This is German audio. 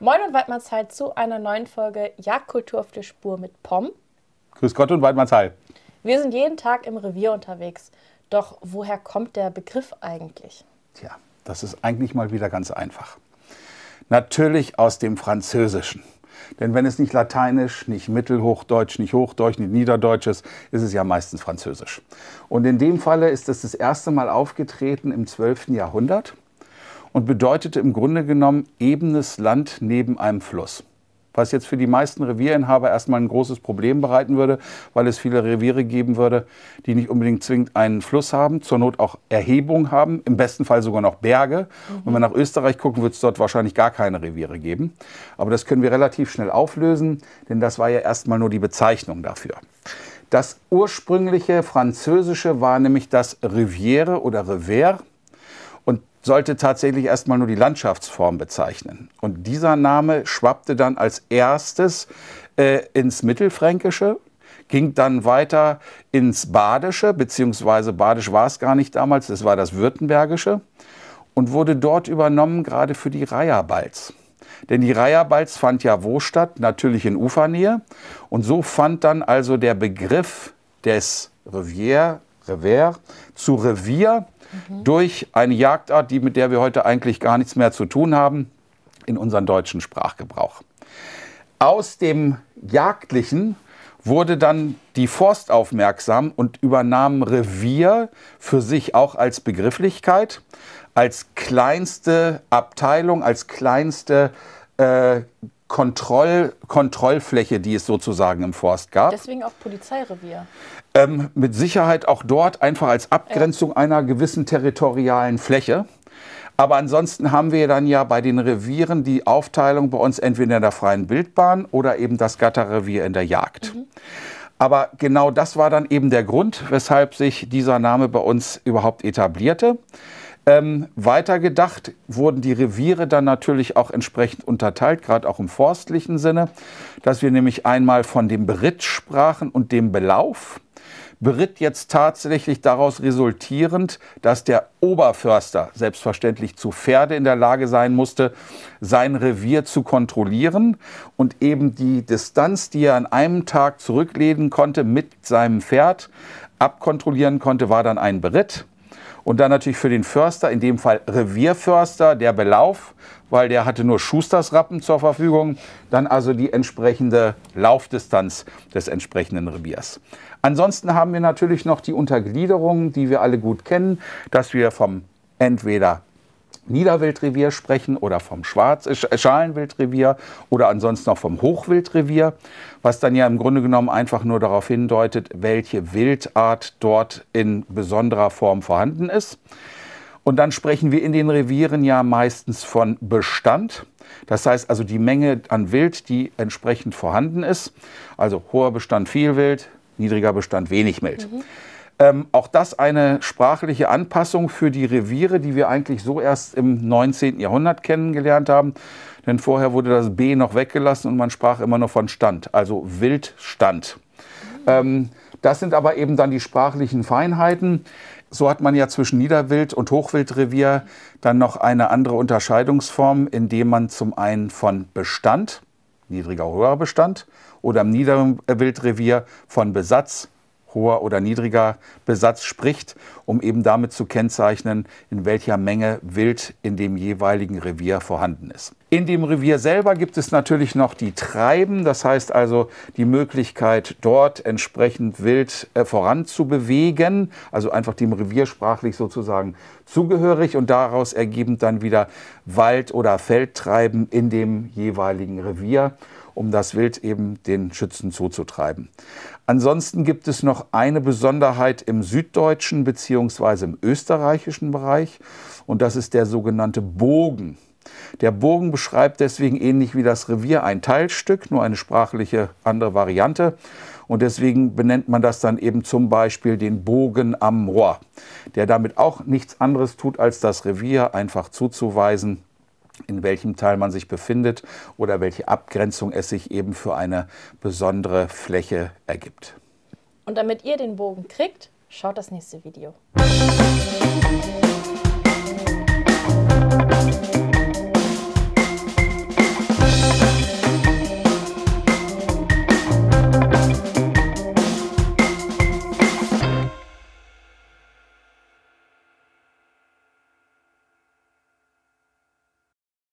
Moin und Waldmannsheil zu einer neuen Folge Jagdkultur auf der Spur mit Pom. Grüß Gott und Waldmannsheil. Wir sind jeden Tag im Revier unterwegs. Doch woher kommt der Begriff eigentlich? Tja, das ist eigentlich mal wieder ganz einfach. Natürlich aus dem Französischen. Denn wenn es nicht Lateinisch, nicht Mittelhochdeutsch, nicht Hochdeutsch, nicht Niederdeutsch ist, ist es ja meistens Französisch. Und in dem Falle ist es das erste Mal aufgetreten im 12. Jahrhundert und bedeutete im Grunde genommen ebenes Land neben einem Fluss. Was jetzt für die meisten Revierinhaber erstmal ein großes Problem bereiten würde, weil es viele Reviere geben würde, die nicht unbedingt zwingend einen Fluss haben, zur Not auch Erhebungen haben, im besten Fall sogar noch Berge. Mhm. Wenn wir nach Österreich gucken, wird es dort wahrscheinlich gar keine Reviere geben. Aber das können wir relativ schnell auflösen, denn das war ja erstmal nur die Bezeichnung dafür. Das ursprüngliche französische war nämlich das Riviere oder Revers und sollte tatsächlich erstmal nur die Landschaftsform bezeichnen. Und dieser Name schwappte dann als erstes äh, ins Mittelfränkische, ging dann weiter ins Badische, beziehungsweise Badisch war es gar nicht damals, es war das Württembergische und wurde dort übernommen, gerade für die Reiherbalz. Denn die Reiherbalz fand ja wo statt? Natürlich in Ufernähe. Und so fand dann also der Begriff des Revier, Revier zu Revier durch eine Jagdart, die mit der wir heute eigentlich gar nichts mehr zu tun haben, in unseren deutschen Sprachgebrauch. Aus dem Jagdlichen wurde dann die Forst aufmerksam und übernahm Revier für sich auch als Begrifflichkeit, als kleinste Abteilung, als kleinste äh, Kontroll, Kontrollfläche, die es sozusagen im Forst gab. Deswegen auch Polizeirevier. Ähm, mit Sicherheit auch dort einfach als Abgrenzung ja. einer gewissen territorialen Fläche. Aber ansonsten haben wir dann ja bei den Revieren die Aufteilung bei uns entweder in der freien Wildbahn oder eben das Gatterrevier in der Jagd. Mhm. Aber genau das war dann eben der Grund, weshalb sich dieser Name bei uns überhaupt etablierte. Ähm, weitergedacht wurden die Reviere dann natürlich auch entsprechend unterteilt, gerade auch im forstlichen Sinne, dass wir nämlich einmal von dem Beritt sprachen und dem Belauf. Beritt jetzt tatsächlich daraus resultierend, dass der Oberförster selbstverständlich zu Pferde in der Lage sein musste, sein Revier zu kontrollieren und eben die Distanz, die er an einem Tag zurücklegen konnte mit seinem Pferd, abkontrollieren konnte, war dann ein Beritt. Und dann natürlich für den Förster, in dem Fall Revierförster, der Belauf, weil der hatte nur Schustersrappen zur Verfügung. Dann also die entsprechende Laufdistanz des entsprechenden Reviers. Ansonsten haben wir natürlich noch die Untergliederung, die wir alle gut kennen, dass wir vom entweder Niederwildrevier sprechen oder vom Schwarz Schalenwildrevier oder ansonsten auch vom Hochwildrevier, was dann ja im Grunde genommen einfach nur darauf hindeutet, welche Wildart dort in besonderer Form vorhanden ist. Und dann sprechen wir in den Revieren ja meistens von Bestand. Das heißt also die Menge an Wild, die entsprechend vorhanden ist. Also hoher Bestand viel Wild, niedriger Bestand wenig Wild. Mhm. Ähm, auch das eine sprachliche Anpassung für die Reviere, die wir eigentlich so erst im 19. Jahrhundert kennengelernt haben. Denn vorher wurde das B noch weggelassen und man sprach immer nur von Stand, also Wildstand. Ähm, das sind aber eben dann die sprachlichen Feinheiten. So hat man ja zwischen Niederwild- und Hochwildrevier dann noch eine andere Unterscheidungsform, indem man zum einen von Bestand, niedriger, höherer Bestand, oder im Niederwildrevier von Besatz, hoher oder niedriger Besatz spricht, um eben damit zu kennzeichnen, in welcher Menge Wild in dem jeweiligen Revier vorhanden ist. In dem Revier selber gibt es natürlich noch die Treiben, das heißt also die Möglichkeit, dort entsprechend wild äh, voranzubewegen, also einfach dem Revier sprachlich sozusagen zugehörig und daraus ergeben dann wieder Wald- oder Feldtreiben in dem jeweiligen Revier um das Wild eben den Schützen zuzutreiben. Ansonsten gibt es noch eine Besonderheit im süddeutschen bzw. im österreichischen Bereich und das ist der sogenannte Bogen. Der Bogen beschreibt deswegen ähnlich wie das Revier ein Teilstück, nur eine sprachliche andere Variante. Und deswegen benennt man das dann eben zum Beispiel den Bogen am Rohr, der damit auch nichts anderes tut, als das Revier einfach zuzuweisen, in welchem Teil man sich befindet oder welche Abgrenzung es sich eben für eine besondere Fläche ergibt. Und damit ihr den Bogen kriegt, schaut das nächste Video. Musik